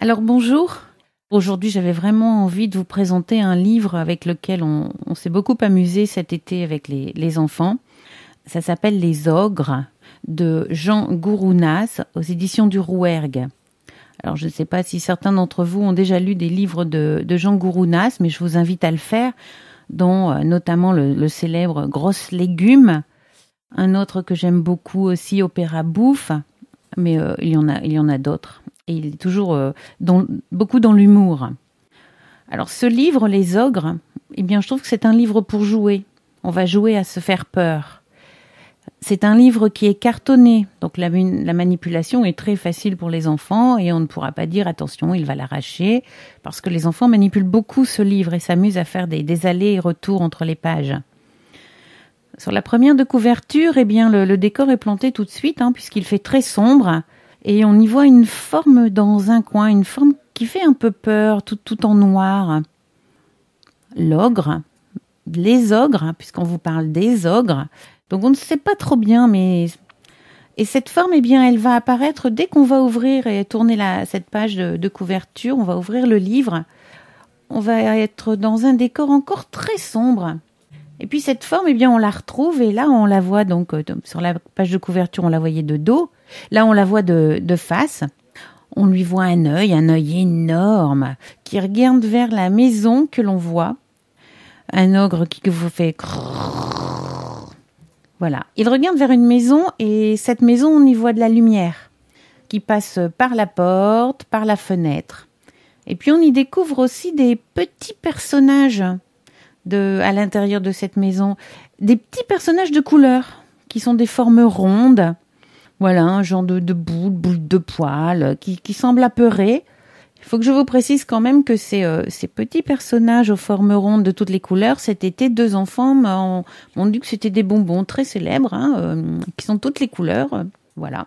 Alors bonjour. Aujourd'hui, j'avais vraiment envie de vous présenter un livre avec lequel on, s'est beaucoup amusé cet été avec les, enfants. Ça s'appelle Les Ogres de Jean Gourounas aux éditions du Rouergue. Alors je ne sais pas si certains d'entre vous ont déjà lu des livres de, Jean Gourounas, mais je vous invite à le faire, dont euh, notamment le, célèbre Grosse Légumes, un autre que j'aime beaucoup aussi, Opéra Bouffe, mais euh, il y en a, il y en a d'autres et il est toujours euh, beaucoup dans l'humour. Alors ce livre, Les Ogres, eh bien je trouve que c'est un livre pour jouer. On va jouer à se faire peur. C'est un livre qui est cartonné, donc la, manipulation est très facile pour les enfants et on ne pourra pas dire attention, il va l'arracher, parce que les enfants manipulent beaucoup ce livre et s'amusent à faire des, allers et retours entre les pages. Sur la première de couverture, eh bien le, décor est planté tout de suite, hein, puisqu'il fait très sombre. Et on y voit une forme dans un coin, une forme qui fait un peu peur, tout, en noir. L'ogre, les ogres, hein, puisqu'on vous parle des ogres. Donc on ne sait pas trop bien, mais et cette forme, eh bien, elle va apparaître dès qu'on va ouvrir et tourner cette page de, couverture. On va ouvrir le livre. On va être dans un décor encore très sombre. Et puis cette forme, eh bien, on la retrouve et là, on la voit donc euh, sur la page de couverture, on la voyait de dos. Là, on la voit de, de face. On lui voit un œil, un œil énorme qui regarde vers la maison que l'on voit. Un ogre qui vous fait voilà. Il regarde vers une maison et cette maison, on y voit de la lumière qui passe par la porte, par la fenêtre. Et puis on y découvre aussi des petits personnages de, à l'intérieur de cette maison, des petits personnages de couleurs, qui sont des formes rondes. Voilà, un genre de, de boule, de poils, qui, semblent apeurés. Il faut que je vous précise quand même que euh, ces, petits personnages aux formes rondes de toutes les couleurs, cet été, deux enfants m'ont dit que c'était des bonbons très célèbres, hein, euh, qui sont toutes les couleurs. Euh, voilà.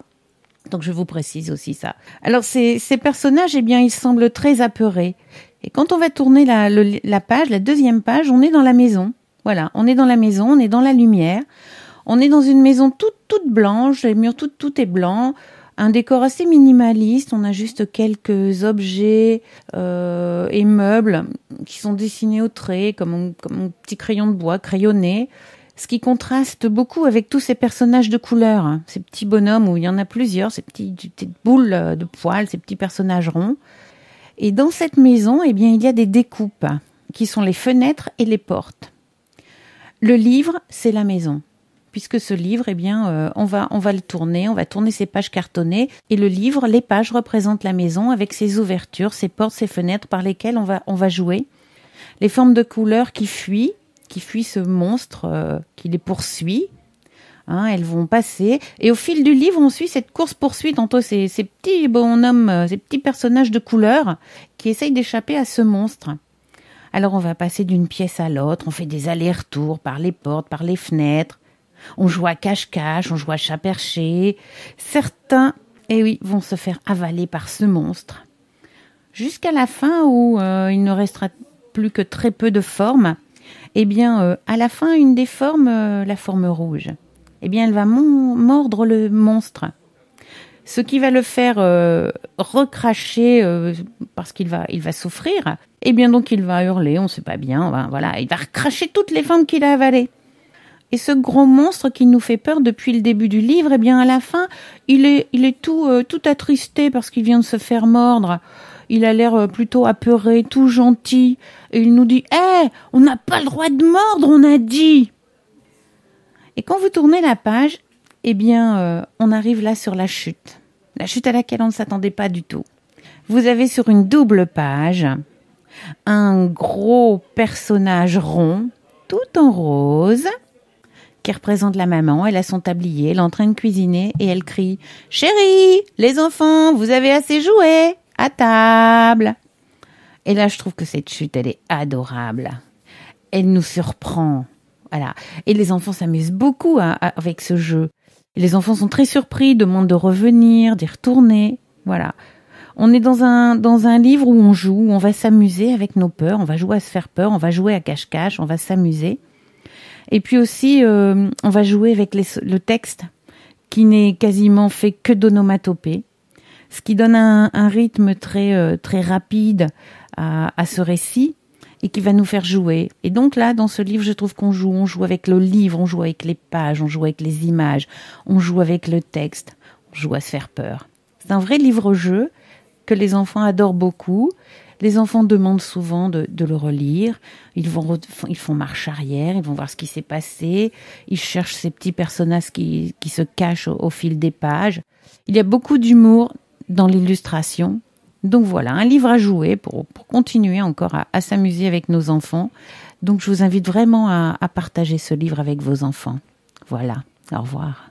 Donc je vous précise aussi ça. Alors ces, ces personnages, eh bien, ils semblent très apeurés. Et quand on va tourner la, page, la deuxième page, on est dans la maison. Voilà, on est dans la maison, on est dans la lumière. On est dans une maison toute, toute blanche, les murs, tout, tout est blanc un décor assez minimaliste. On a juste quelques objets euh, et meubles qui sont dessinés au trait, comme un, petit crayon de bois crayonné. Ce qui contraste beaucoup avec tous ces personnages de couleur, hein. ces petits bonhommes où il y en a plusieurs, ces petites boules euh, de poils, ces petits personnages ronds. Et dans cette maison, eh bien, il y a des découpes qui sont les fenêtres et les portes. Le livre, c'est la maison. Puisque ce livre, eh bien, euh, on, va, on va le tourner, on va tourner ses pages cartonnées. Et le livre, les pages représentent la maison avec ses ouvertures, ses portes, ses fenêtres par lesquelles on va, on va jouer. Les formes de couleurs qui fuient, qui fuient ce monstre euh, qui les poursuit, Hein, elles vont passer. Et au fil du livre, on suit cette course-poursuite entre ces, petits bonhommes, euh, ces petits personnages de couleur qui essayent d'échapper à ce monstre. Alors on va passer d'une pièce à l'autre, on fait des allers-retours par les portes, par les fenêtres. On joue à cache-cache, on joue à chat perché. Certains, eh oui, vont se faire avaler par ce monstre. Jusqu'à la fin où euh, il ne restera plus que très peu de formes. Eh bien, euh, à la fin, une des formes, la forme rouge eh bien, elle va mordre le monstre. Ce qui va le faire euh, recracher euh, parce qu'il va, il va souffrir. Eh bien, donc, il va hurler, on ne sait pas bien. voilà, il va recracher toutes les femmes qu'il a avalées. Et ce gros monstre qui nous fait peur depuis le début du livre, eh bien, à la fin, il est, il est tout, euh, tout attristé parce qu'il vient de se faire mordre il a l'air plutôt apeuré, tout gentil, et il nous dit Eh, on n'a pas le droit de mordre, on a dit et quand vous tournez la page, eh bien, euh, on arrive là sur la chute. La chute à laquelle on ne s'attendait pas du tout. Vous avez sur une double page un gros personnage rond, tout en rose, qui représente la maman. Elle a son tablier, elle est en train de cuisiner et elle crie Chérie, les enfants, vous avez assez joué À table Et là, je trouve que cette chute, elle est adorable. Elle nous surprend. Voilà. Et les enfants s'amusent beaucoup hein, avec ce jeu. les enfants sont très surpris, demandent de revenir, d'y retourner. Voilà. On est dans un, dans un livre où on joue, où on va s'amuser avec nos peurs, on va jouer à se faire peur, on va jouer à cache-cache, on va s'amuser. Et puis aussi, euh, on va jouer avec le texte qui n'est quasiment fait que d'onomatopée, ce qui donne un, rythme très, euh, très rapide à, ce récit et qui va nous faire jouer. Et donc là, dans ce livre, je trouve qu'on joue. On joue avec le livre, on joue avec les pages, on joue avec les images, on joue avec le texte, on joue à se faire peur. C'est un vrai livre-jeu que les enfants adorent beaucoup. Les enfants demandent souvent de, le relire. Ils, vont, ils font marche arrière, ils vont voir ce qui s'est passé. Ils cherchent ces petits personnages qui, se cachent au fil des pages. Il y a beaucoup d'humour dans l'illustration. Donc voilà, un livre à jouer pour, continuer encore à, s'amuser avec nos enfants. Donc je vous invite vraiment à partager ce livre avec vos enfants. Voilà, au revoir.